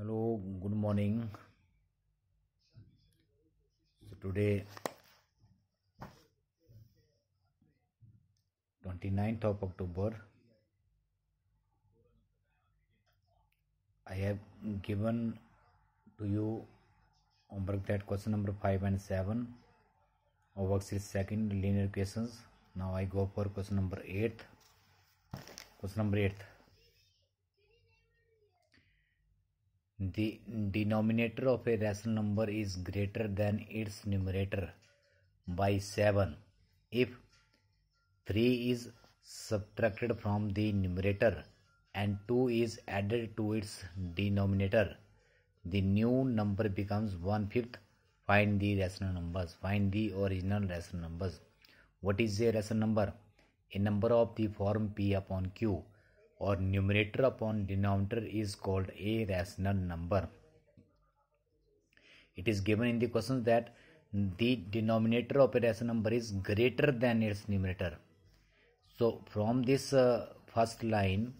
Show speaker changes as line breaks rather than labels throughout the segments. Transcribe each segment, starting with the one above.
Hello, good morning. So today, 29th of October, I have given to you on that question number 5 and 7 of worksheet second linear equations. Now I go for question number 8. Question number 8. The denominator of a rational number is greater than its numerator by 7 if 3 is subtracted from the numerator and 2 is added to its denominator. The new number becomes 1 Find the rational numbers. Find the original rational numbers. What is a rational number? A number of the form P upon Q or numerator upon denominator is called a rational number. It is given in the question that the denominator of a rational number is greater than its numerator. So from this uh, first line,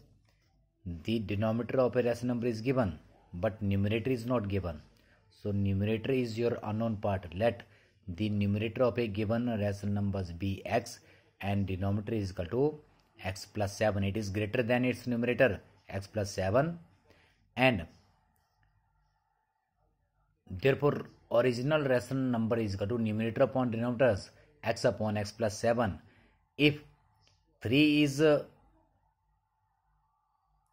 the denominator of a rational number is given, but numerator is not given. So numerator is your unknown part. Let the numerator of a given rational numbers be x and denominator is equal to x plus 7 it is greater than its numerator x plus 7 and therefore original rational number is equal to numerator upon denominator. x upon x plus 7 if 3 is uh,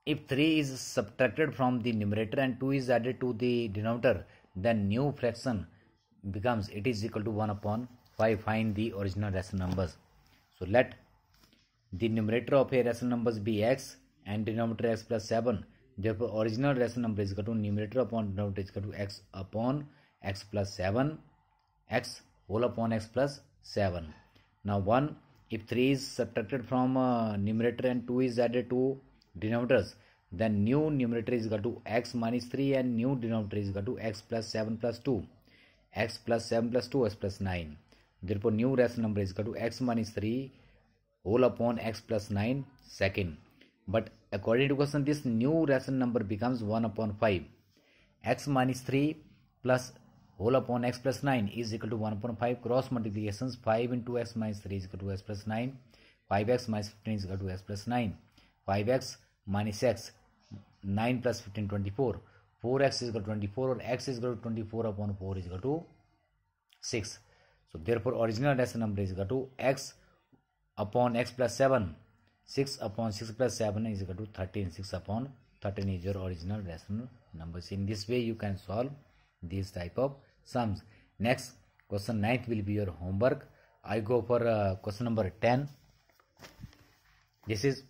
if 3 is subtracted from the numerator and 2 is added to the denominator then new fraction becomes it is equal to 1 upon 5 find the original rational numbers so let The numerator of a rational number is bx and denominator x plus 7. Therefore, original rational number is equal to numerator upon denominator is equal to x upon x plus 7 x whole upon x plus 7. Now 1 if 3 is subtracted from uh, numerator and 2 is added to denominators then new numerator is equal to x minus 3 and new denominator is equal to x plus 7 plus 2 x plus 7 plus 2 x plus 9 therefore new rational number is equal to x minus 3 whole upon x plus 9 second. But according to question this new rational number becomes 1 upon 5. x minus 3 plus whole upon x plus 9 is equal to 1 upon 5 cross multiplications 5 into x minus 3 is equal to x plus 9 5x minus 15 is equal to x plus 9 5x minus x 9 plus 15 24 4x is equal to 24 or x is equal to 24 upon 4 is equal to 6 so therefore original rational number is equal to x upon x plus 7 6 upon 6 plus 7 is equal to 13 6 upon 13 is your original rational numbers in this way you can solve these type of sums next question 9 will be your homework i go for uh, question number 10 this is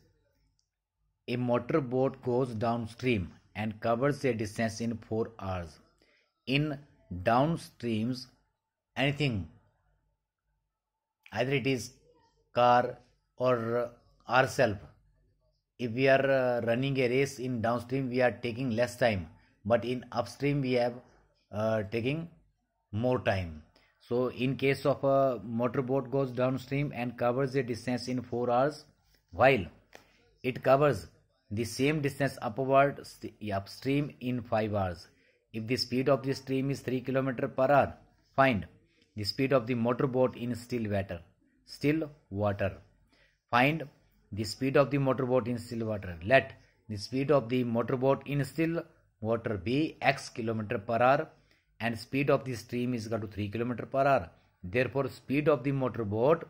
a motor boat goes downstream and covers a distance in 4 hours in downstreams anything either it is car or ourselves. If we are uh, running a race in downstream, we are taking less time, but in upstream, we have uh, taking more time. So, in case of a motorboat goes downstream and covers a distance in 4 hours, while it covers the same distance upward upstream in 5 hours. If the speed of the stream is 3 km per hour, find the speed of the motorboat in still water still water. Find the speed of the motorboat in still water. Let the speed of the motorboat in still water be x km per hour and speed of the stream is equal to 3 km per hour. Therefore, speed of the motorboat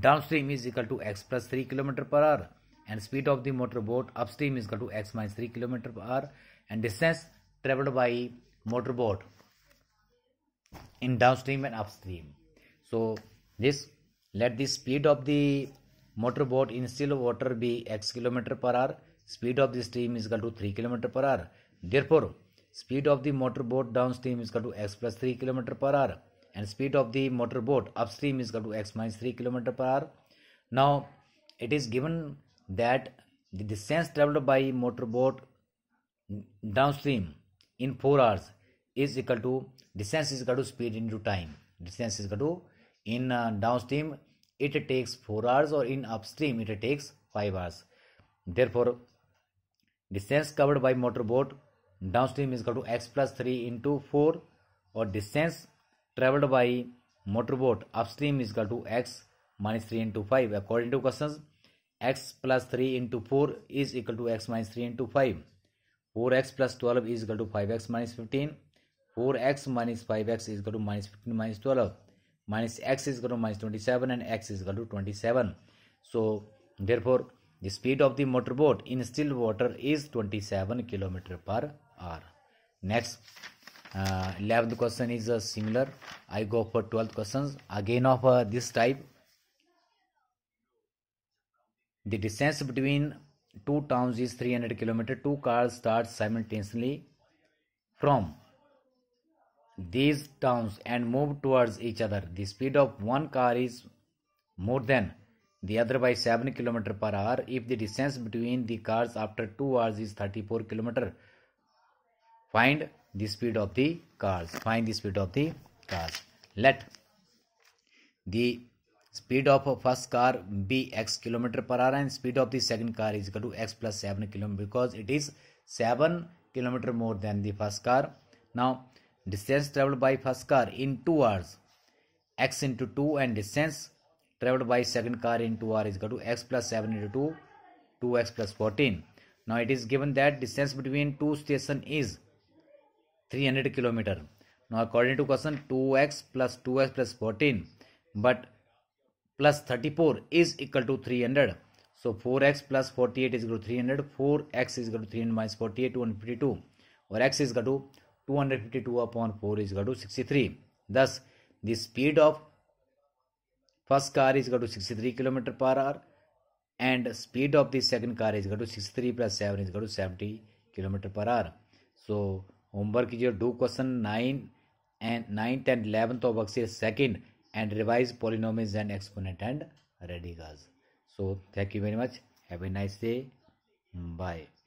downstream is equal to x plus 3 km per hour and speed of the motorboat upstream is equal to x minus 3 km per hour and distance traveled by motorboat in downstream and upstream. So, this let the speed of the motorboat in still water be x km per hour. Speed of the stream is equal to 3 km per hour. Therefore, speed of the motorboat downstream is equal to x plus 3 km per hour and speed of the motorboat upstream is equal to x minus 3 km per hour. Now, it is given that the distance traveled by motorboat downstream in 4 hours is equal to distance is equal to speed into time. Distance is equal to in downstream it takes four hours और in upstream it takes five hours therefore distance covered by motor boat downstream is to x plus three into four और distance travelled by motor boat upstream is to x minus three into five according to question x plus three into four is equal to x minus three into five four x plus twelve is to five x minus fifteen four x minus five x is to minus fifteen minus twelve minus x is equal to minus 27 and x is equal to 27 so therefore the speed of the motorboat in still water is 27 kilometer per hour next uh, 11th question is uh, similar i go for 12th questions again of uh, this type the distance between two towns is 300 kilometer two cars start simultaneously from these terms and move towards each other. The speed of one car is more than the other by 7 km per hour if the distance between the cars after 2 hours is 34 km. Find the speed of the cars. Find the speed of the cars. Let the speed of first car be x km per hour and speed of the second car is equal to x plus 7 km because it is 7 km more than the first car. Now distance traveled by first car in 2 hours x into 2 and distance traveled by second car in 2 hours is equal to x plus 7 into 2 2x plus 14 now it is given that distance between two station is 300 kilometer now according to question 2x plus 2x plus 14 but plus 34 is equal to 300 so 4x plus 48 is equal to 300 4x is equal to 300 minus 48 152 or x is equal to 252 upon 4 is equal to 63. Thus, the speed of first car is equal to 63 km per hour and speed of the second car is equal to 63 plus 7 is equal to 70 km per hour. So, homework is your do question 9 and 9th and 11th of Axis second and revise polynomials and exponent and radicals. So, thank you very much. Have a nice day. Bye.